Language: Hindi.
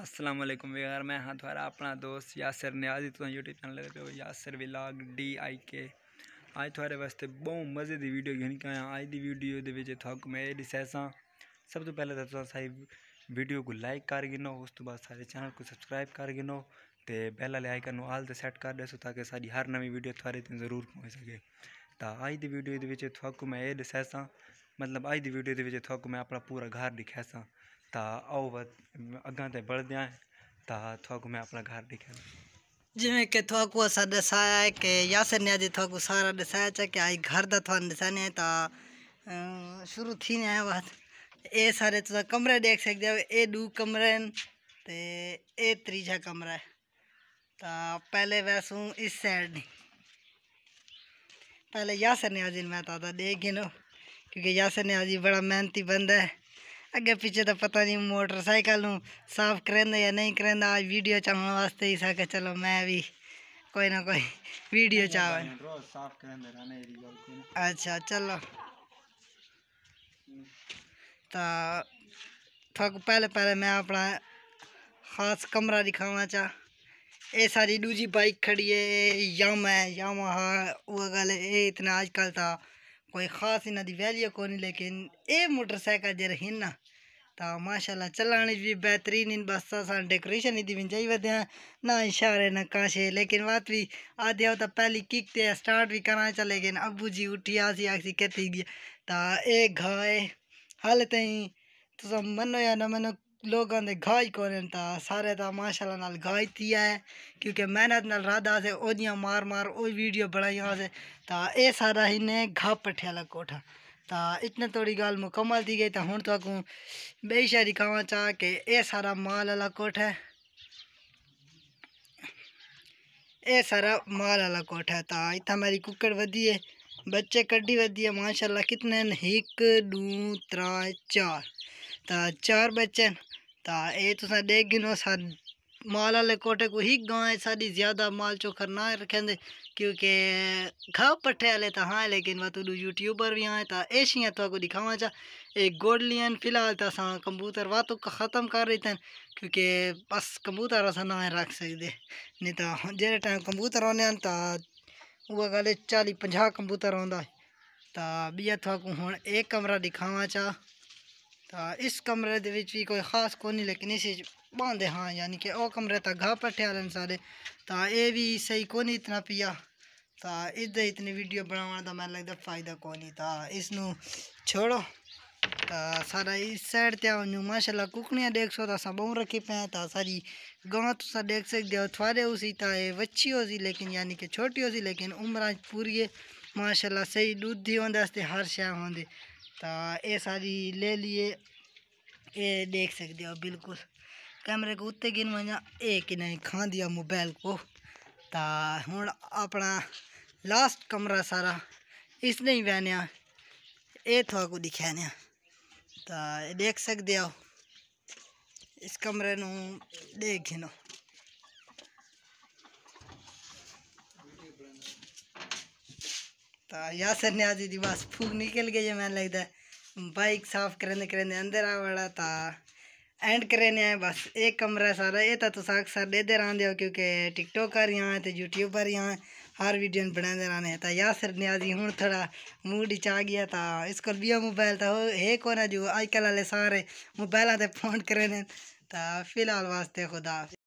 असलम यार मैं हाँ थोड़ा अपना दोस्त यासर न्याजी तुम यूट्यूब चैनल पे हो यासर विलाग डी आई के अज थोड़े वास्ते बहुत मज़े की वीडियो घनी आया अज की वीडियो के थोड़ा मैं ये सैसा सब तो पहले तो सारी वीडियो को लाइक कर गिनो उस तो बाद सारे चैनल को सब्सक्राइब कर गिनो तो बेल वाले आइकन आल तो सैट कर दसो ताकि सारी हर नवी वीडियो थोड़े तक जरूर पहुँच सके तो अज की वीडियो के थोड़ा मैं ये दसैसा मतलब अज की वीडियो के थोड़ा मैं अपना पूरा घर दिखा दिखासा आओ अगर ते बढ़ मैं अपना घर दिखा जिमें कि थोकू असा दसाया है कि यासर ने अज थोकू सारा दसाया चाहे कि अभी घर का थोड़ा दसाने तो अं, शुरू थी ने बाद ये सारे तुम कमरे देख सकते हो ये दू कमरे ते ये त्रीजा कमरा है तो पहले वैसे इस सैड नहीं पहले यासर ने अजी मैं तो देख गिनो क्योंकि यासर ने अजी बड़ा मेहनती बंदा है अगे पीछे तो पता नहीं मोटरसाइकिल साफ करेंदा या नहीं करेंदा आज वीडियो चाहने वास्ते ही सके चलो मैं भी कोई ना कोई वीडियो चाह अच्छा चलो तो थक पहले पहले मैं अपना खास कमरा दिखावा चाह ये सारी दूजी बाइक खड़ी है यम है यम हाँ वो गल ये इतना अजकल था कोई ख़ास इन्हों की वैल्यू को नहीं लेकिन ये मोटरसाइकिल जर हिन तो माशाल्लाह चलाने भी बेहतरीन इन बस सान डेकोरेशन ही भी जाई दें ना इशारे ना काशे लेकिन बात भी आदि हो तो पहली किक ते स्टार्ट भी करा चा लेकिन अबू जी उठी आसी आसी कहती गया तो ये घाए हाल तई तुम मनो या ना मनो लोगों के गाय कौन ता सारे तो माशाला नाल गाय थी है क्योंकि मेहनत न राधा से ओदियाँ मार मार ओ वीडियो बनाइया से तो ये सारा इन्हें घा पठियाला कोठा ता इतने तोड़ी गाल मुकम्मल थी गई तो हूँ तक बेशारी कहवा चाह के ये सारा माल आला कोठा है ये सारा माल आला कोठा है तो इतना मेरी कुकड़ वधी है बच्चे क्ढ़ी वधी है माशाला कितने एक दू त्रा चार तो चार बच्चे ता ए तुसा तो गिनो सा माल आले कोटे को ही गाय साड़ी ज्यादा माल चोखर ना रखेंदे क्योंकि खा पट्ठे आले तो हाँ लेकिन वह तू यूट्यूबर भी हाँ तो ऐशियाँ तो को दिखावा चा एक गोडलियन फिलहाल तो असा कंप्यूटर वह तो ख़त्म कर रही थन क्योंकि बस कंप्यूटर अस ना रख सकते नहीं तो जो टाइम कंप्यूटर आने तो वह गल चाली पंजा कंप्यूटर आता तो भी अथवा को हूँ एक कमरा दिखावा चा इस कमरे के भी कोई खास को नहीं लेकिन इसे बांधे हाँ यानी कि वह कमरे तक गाह पट्ठे आन सारे तो यह भी सही को नहीं इतना पिया तो इस इतनी वीडियो बनाने का मैं लगता फायदा को नहीं तो इस छोड़ो तो सारा इस सैड त्याजू माशाला कुकड़ियाँ देख सो तो असा बहु रखी पाए तो सारी गाँव तुम देख सकते हो थोड़े उसी तो ये बच्ची हो सी लेकिन यानी कि छोटी हो सी लेकिन उम्र पूरी है माशाला सही दूध ही होंगे हर शह होंगी तो ये सारी ले लिए ये देख सकते हो बिल्कुल कैमरे को उत्ते गिन मजा ये कि नहीं खा दिया मोबाइल को तो हूँ अपना लास्ट कमरा सारा इसने ही बहने ये थोड़ा को दिखाने तो देख सकते हो इस कमरे न देख नो तो या बस फूक निकल गई मैं लगता है बाइक साफ करेंदे करेंदे अंदर वाला तो एंड करें बस एक कमरा सारा ये तो अक्सर देते रहते हो क्योंकि टिकटॉकर यहाँ है तो यूट्यूबर ही है हर वीडियो बनाते रहने तो यासर न्याजी हूँ थोड़ा मूड च आ गया इस को भी मोबाइल तो ये कौन है जो अजकल सारे मोबाइल से फोन करें तो फिलहाल वास्ते खुदा